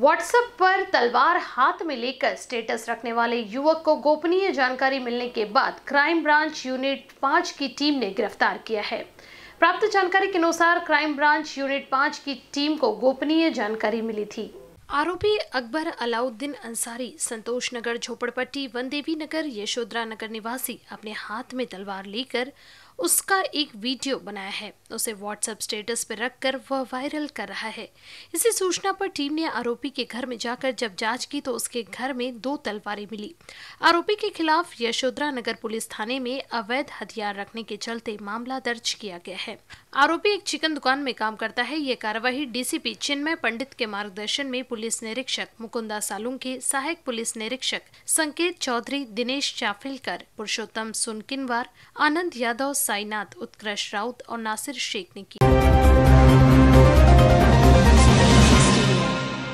WhatsApp पर तलवार हाथ में लेकर स्टेटस रखने वाले युवक को गोपनीय जानकारी मिलने के बाद क्राइम ब्रांच यूनिट पांच की टीम ने गिरफ्तार किया है प्राप्त जानकारी के अनुसार क्राइम ब्रांच यूनिट पांच की टीम को गोपनीय जानकारी मिली थी आरोपी अकबर अलाउद्दीन अंसारी संतोष नगर झोपड़पट्टी वनदेवी नगर यशोदरा नगर निवासी अपने हाथ में तलवार लेकर उसका एक वीडियो बनाया है उसे व्हाट्सएप स्टेटस पर रखकर वह वायरल कर रहा है इसी सूचना पर टीम ने आरोपी के घर में जाकर जब जांच की तो उसके घर में दो तलवारें मिली आरोपी के खिलाफ यशोदरा नगर पुलिस थाने में अवैध हथियार रखने के चलते मामला दर्ज किया गया है आरोपी एक चिकन दुकान में काम करता है ये कार्यवाही डीसीपी चिन्मय पंडित के मार्गदर्शन में पुलिस पुलिस निरीक्षक मुकुंदा सालुंकी सहायक पुलिस निरीक्षक संकेत चौधरी दिनेश चाफिलकर पुरुषोत्तम सुनकिनवार आनंद यादव साईनाथ उत्कृष्ट राउत और नासिर शेख ने की